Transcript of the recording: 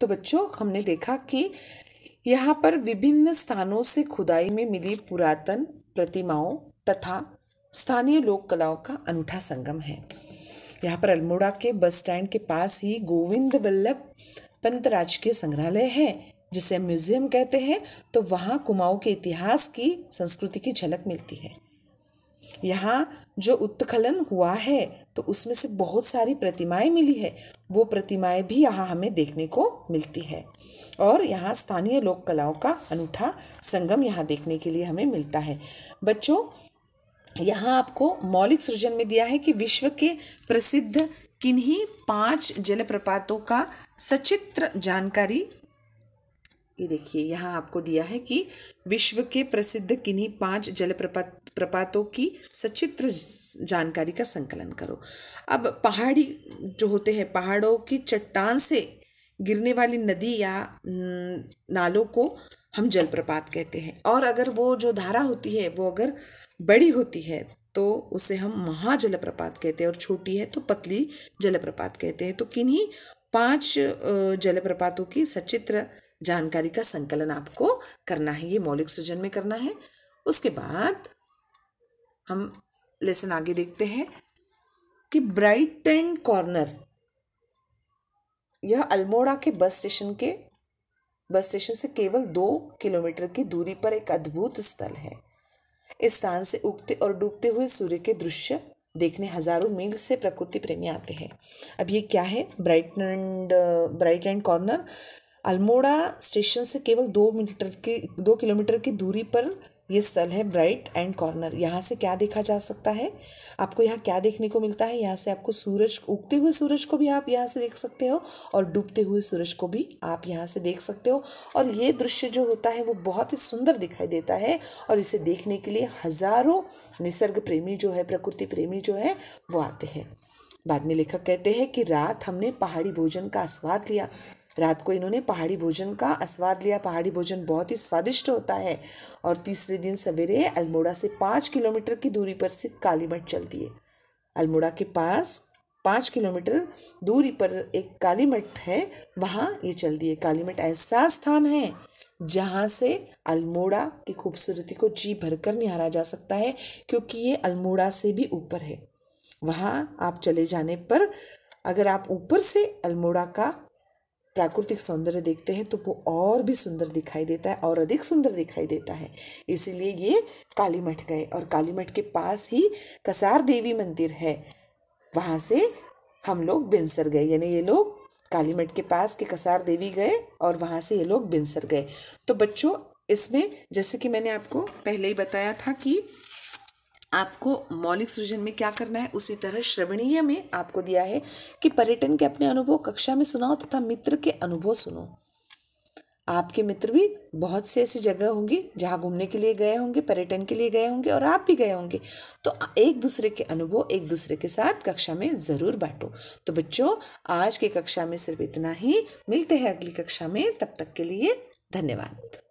तो बच्चों हमने देखा कि यहाँ पर विभिन्न स्थानों से खुदाई में मिली पुरातन प्रतिमाओं तथा स्थानीय लोक कलाओं का अनूठा संगम है यहाँ पर अल्मोड़ा के बस स्टैंड के पास ही गोविंद वल्लभ पंत राजकीय संग्रहालय है जिसे म्यूजियम कहते हैं तो वहाँ कुमाऊँ के इतिहास की संस्कृति की झलक मिलती है यहाँ जो उत्खलन हुआ है तो उसमें से बहुत सारी प्रतिमाएं मिली है वो प्रतिमाएं भी यहाँ हमें देखने को मिलती है और यहाँ स्थानीय लोक कलाओं का अनूठा संगम यहाँ देखने के लिए हमें मिलता है बच्चों यहाँ आपको मौलिक सृजन में दिया है कि विश्व के प्रसिद्ध किन्हीं पांच जलप्रपातों का सचित्र जानकारी ये देखिए यहाँ आपको दिया है कि विश्व के प्रसिद्ध किन्हीं पांच जलप्रपात प्रपातों की सचित्र जानकारी का संकलन करो अब पहाड़ी जो होते हैं पहाड़ों की चट्टान से गिरने वाली नदी या नालों को हम जलप्रपात कहते हैं और अगर वो जो धारा होती है वो अगर बड़ी होती है तो उसे हम महाजलप्रपात कहते हैं और छोटी है तो पतली जलप्रपात कहते हैं तो किन्हीं पांच जलप्रपातों की सचित्र जानकारी का संकलन आपको करना है ये मौलिक सृजन में करना है उसके बाद हम लेसन आगे देखते हैं कि ब्राइट एंड कॉर्नर यह अल्मोड़ा के बस स्टेशन के बस स्टेशन से केवल दो किलोमीटर की दूरी पर एक अद्भुत स्थल है इस स्थान से उगते और डूबते हुए सूर्य के दृश्य देखने हजारों मील से प्रकृति प्रेमी आते हैं अब ये क्या है Bright End Bright End Corner Almora station से केवल दो मीटर की दो किलोमीटर की दूरी पर ये स्थल है ब्राइट एंड कॉर्नर यहाँ से क्या देखा जा सकता है आपको यहाँ क्या देखने को मिलता है यहाँ से आपको सूरज उगते हुए सूरज को भी आप यहाँ से देख सकते हो और डूबते हुए सूरज को भी आप यहाँ से देख सकते हो और ये दृश्य जो होता है वो बहुत ही सुंदर दिखाई देता है और इसे देखने के लिए हजारों निसर्ग प्रेमी जो है प्रकृति प्रेमी जो है वो आते हैं बाद में लेखक कहते हैं कि रात हमने पहाड़ी भोजन का आस्वाद लिया रात को इन्होंने पहाड़ी भोजन का आस्वाद लिया पहाड़ी भोजन बहुत ही स्वादिष्ट होता है और तीसरे दिन सवेरे अल्मोड़ा से पाँच किलोमीटर की दूरी पर स्थित काली मठ चलती है अल्मोड़ा के पास पाँच किलोमीटर दूरी पर एक काली मठ है वहाँ ये चलती है काली मठ ऐसा स्थान है जहाँ से अल्मोड़ा की खूबसूरती को जी भरकर निहारा जा सकता है क्योंकि ये अल्मोड़ा से भी ऊपर है वहाँ आप चले जाने पर अगर आप ऊपर से अल्मोड़ा का प्राकृतिक सौंदर्य देखते हैं तो वो और भी सुंदर दिखाई देता है और अधिक सुंदर दिखाई देता है इसीलिए ये काली मठ गए और काली मठ के पास ही कसार देवी मंदिर है वहाँ से हम लोग बिनसर गए यानी ये लोग कालीमठ के पास के कसार देवी गए और वहाँ से ये लोग बिनसर गए तो बच्चों इसमें जैसे कि मैंने आपको पहले ही बताया था कि आपको मौलिक सृजन में क्या करना है उसी तरह श्रवणीय में आपको दिया है कि पर्यटन के अपने अनुभव कक्षा में सुनाओ तथा मित्र के अनुभव सुनो आपके मित्र भी बहुत से ऐसी जगह होंगी जहाँ घूमने के लिए गए होंगे पर्यटन के लिए गए होंगे और आप भी गए होंगे तो एक दूसरे के अनुभव एक दूसरे के साथ कक्षा में ज़रूर बांटो तो बच्चों आज की कक्षा में सिर्फ इतना ही मिलते हैं अगली कक्षा में तब तक के लिए धन्यवाद